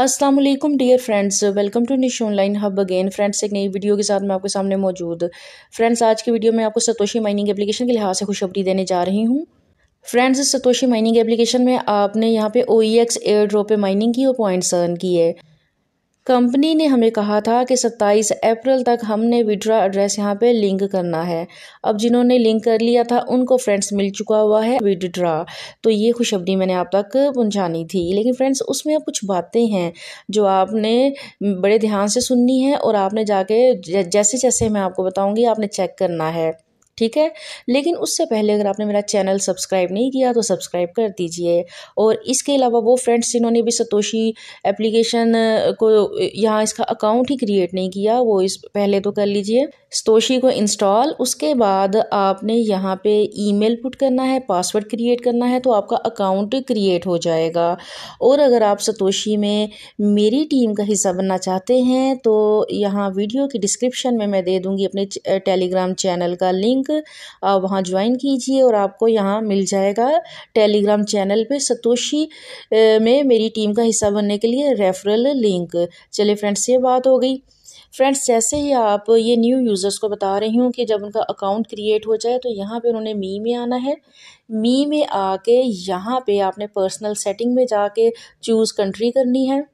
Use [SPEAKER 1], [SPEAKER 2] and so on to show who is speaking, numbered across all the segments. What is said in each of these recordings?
[SPEAKER 1] Aslam dear friends welcome to niche online hub again friends एक नई video के साथ मैं आपके सामने मौजूद फ्रेंड्स आज की वीडियो में आपको सतोशी माइनिंग एप्लीकेशन के लिहाज से खुशखबरी देने जा रही हूँ फ्रेंड्स सतोशी माइनिंग एप्लीकेशन में आपने यहाँ पे O E X air drop पे माइनिंग की और पॉइंट्स अर्न की है कंपनी ने हमें कहा था कि 27 अप्रैल तक हमने विड्रा एड्रेस यहाँ पे लिंक करना है अब जिन्होंने लिंक कर लिया था उनको फ्रेंड्स मिल चुका हुआ है विड्रा तो ये खुशखबरी मैंने आप तक पहुँचानी थी लेकिन फ्रेंड्स उसमें कुछ बातें हैं जो आपने बड़े ध्यान से सुननी है और आपने जाके जैसे जैसे मैं आपको बताऊँगी आपने चेक करना है ठीक है लेकिन उससे पहले अगर आपने मेरा चैनल सब्सक्राइब नहीं किया तो सब्सक्राइब कर दीजिए और इसके अलावा वो फ्रेंड्स जिन्होंने भी सतोशी एप्लीकेशन को यहाँ इसका अकाउंट ही क्रिएट नहीं किया वो इस पहले तो कर लीजिए सतोशी को इंस्टॉल उसके बाद आपने यहाँ पे ईमेल पुट करना है पासवर्ड क्रिएट करना है तो आपका अकाउंट क्रिएट हो जाएगा और अगर आप सतोशी में मेरी टीम का हिस्सा बनना चाहते हैं तो यहाँ वीडियो की डिस्क्रिप्शन में मैं दे दूँगी अपने टेलीग्राम चैनल का लिंक लिंक वहाँ ज्वाइन कीजिए और आपको यहाँ मिल जाएगा टेलीग्राम चैनल पे सतोशी में मेरी टीम का हिस्सा बनने के लिए रेफरल लिंक चलिए फ्रेंड्स ये बात हो गई फ्रेंड्स जैसे ही आप ये न्यू यूज़र्स को बता रही हूँ कि जब उनका अकाउंट क्रिएट हो जाए तो यहाँ पे उन्होंने मी में आना है मी में आके यहाँ पे आपने पर्सनल सेटिंग में जाके चूज़ कंट्री करनी है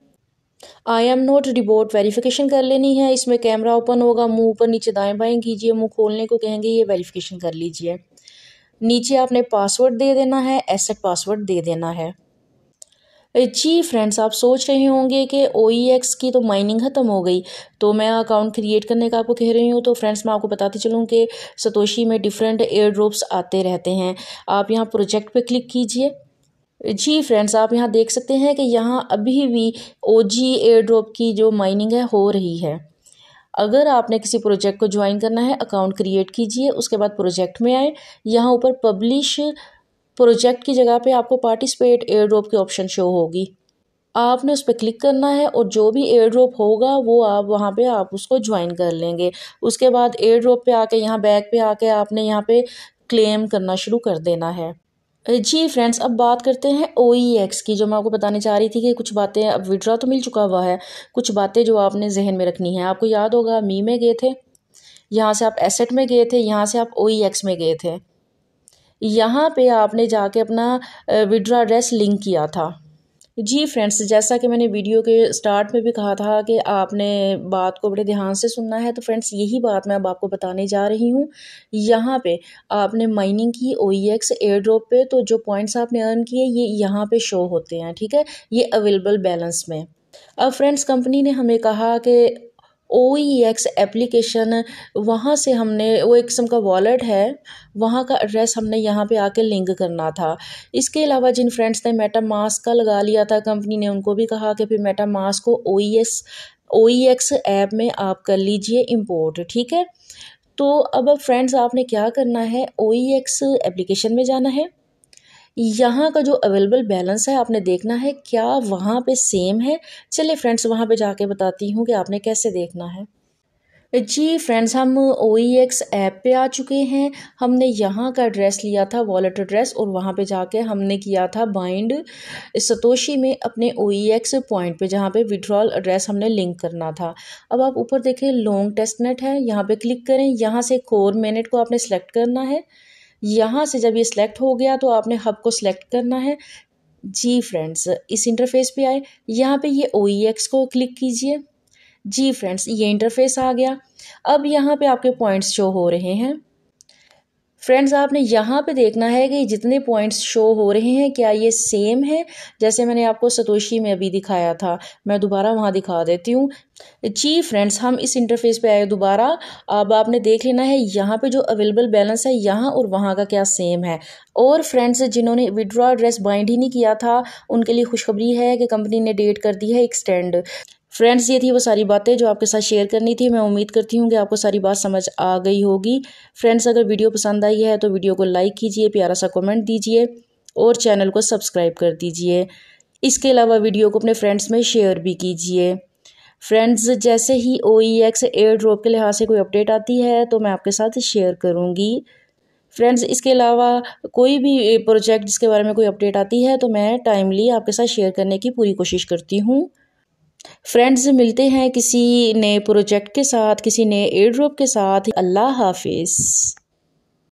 [SPEAKER 1] I am not robot verification कर लेनी है इसमें कैमरा ओपन होगा मुंह ऊपर नीचे दाएं बाएं कीजिए मुंह खोलने को कहेंगे ये वेरिफिकेशन कर लीजिए नीचे आपने पासवर्ड दे देना है एसेट पासवर्ड दे देना है जी फ्रेंड्स आप सोच रहे होंगे कि ओ e की तो माइनिंग ख़त्म हो गई तो मैं अकाउंट क्रिएट करने का आपको कह रही हूँ तो फ्रेंड्स मैं आपको बताती चलूँ कि सतोशी में डिफरेंट एयर ड्रॉप्स आते रहते हैं आप यहाँ प्रोजेक्ट पे क्लिक कीजिए जी फ्रेंड्स आप यहाँ देख सकते हैं कि यहाँ अभी भी ओ जी एयर ड्रॉप की जो माइनिंग है हो रही है अगर आपने किसी प्रोजेक्ट को ज्वाइन करना है अकाउंट क्रिएट कीजिए उसके बाद प्रोजेक्ट में आए यहाँ ऊपर पब्लिश प्रोजेक्ट की जगह पे आपको पार्टिसिपेट एयर ड्रॉप की ऑप्शन शो होगी आपने उस पर क्लिक करना है और जो भी एयर ड्रॉप होगा वो आप वहाँ पे आप उसको ज्वाइन कर लेंगे उसके बाद एयर ड्रॉप पर आके यहाँ बैग पर आके आपने यहाँ पर क्लेम करना शुरू कर देना है जी फ्रेंड्स अब बात करते हैं ओ एक्स e की जो मैं आपको बताने चाह रही थी कि कुछ बातें अब विड्रा तो मिल चुका हुआ है कुछ बातें जो आपने जहन में रखनी है आपको याद होगा मी में गए थे यहाँ से आप एसेट में गए थे यहाँ से आप ओ एक्स e में गए थे यहाँ पे आपने जाके अपना विड्रा एड्रेस लिंक किया था जी फ्रेंड्स जैसा कि मैंने वीडियो के स्टार्ट में भी कहा था कि आपने बात को बड़े ध्यान से सुनना है तो फ्रेंड्स यही बात मैं अब आपको बताने जा रही हूँ यहाँ पे आपने माइनिंग की O E X air drop पे तो जो पॉइंट्स आपने अर्न किए ये यहाँ पे शो होते हैं ठीक है ये अवेलेबल बैलेंस में अब फ्रेंड्स कंपनी ने हमें कहा कि ओ ई एक्स एप्लीकेशन वहाँ से हमने वो एक किस्म का वॉलेट है वहाँ का एड्रेस हमने यहाँ पे आके लिंक करना था इसके अलावा जिन फ्रेंड्स ने मेटा मास्क का लगा लिया था कंपनी ने उनको भी कहा कि फिर मेटा मास्क को O E S O E X app में आप कर लीजिए इम्पोर्ट ठीक है तो अब फ्रेंड्स आपने क्या करना है ओ ई एक्स एप्लीकेशन में जाना है यहाँ का जो अवेलेबल बैलेंस है आपने देखना है क्या वहाँ पे सेम है चलिए फ्रेंड्स वहाँ पे जाके बताती हूँ कि आपने कैसे देखना है जी फ्रेंड्स हम ओ एक्स ऐप पे आ चुके हैं हमने यहाँ का एड्रेस लिया था वॉलेट एड्रेस और वहाँ पे जाके हमने किया था बाइंड सतोशी में अपने ओ एक्स पॉइंट पे जहाँ पे विड्रॉल एड्रेस हमने लिंक करना था अब आप ऊपर देखें लॉन्ग टेस्टनेट है यहाँ पे क्लिक करें यहाँ से कोर मेनेट को आपने सेलेक्ट करना है यहाँ से जब ये सिलेक्ट हो गया तो आपने हब को सिलेक्ट करना है जी फ्रेंड्स इस इंटरफेस पे आए यहाँ पे ये ओ को क्लिक कीजिए जी फ्रेंड्स ये इंटरफेस आ गया अब यहाँ पे आपके पॉइंट्स शो हो रहे हैं फ्रेंड्स आपने यहाँ पे देखना है कि जितने पॉइंट्स शो हो रहे हैं क्या ये सेम है जैसे मैंने आपको सतोशी में अभी दिखाया था मैं दोबारा वहाँ दिखा देती हूँ जी फ्रेंड्स हम इस इंटरफेस पे आए दोबारा अब आपने देख लेना है यहाँ पे जो अवेलेबल बैलेंस है यहाँ और वहाँ का क्या सेम है और फ्रेंड्स जिन्होंने विड्रॉ एड्रेस बाइंड ही नहीं किया था उनके लिए खुशखबरी है कि कंपनी ने डेट कर दी है एक्सटेंड फ्रेंड्स ये थी वो सारी बातें जो आपके साथ शेयर करनी थी मैं उम्मीद करती हूँ कि आपको सारी बात समझ आ गई होगी फ्रेंड्स अगर वीडियो पसंद आई है तो वीडियो को लाइक कीजिए प्यारा सा कमेंट दीजिए और चैनल को सब्सक्राइब कर दीजिए इसके अलावा वीडियो को अपने फ्रेंड्स में शेयर भी कीजिए फ्रेंड्स जैसे ही O E X air drop के लिहाज से कोई अपडेट आती है तो मैं आपके साथ शेयर करूँगी फ्रेंड्स इसके अलावा कोई भी प्रोजेक्ट जिसके बारे में कोई अपडेट आती है तो मैं टाइमली आपके साथ शेयर करने की पूरी कोशिश करती हूँ फ्रेंड्स मिलते हैं किसी नए प्रोजेक्ट के साथ किसी नए एड्रॉप के साथ अल्लाह हाफिज़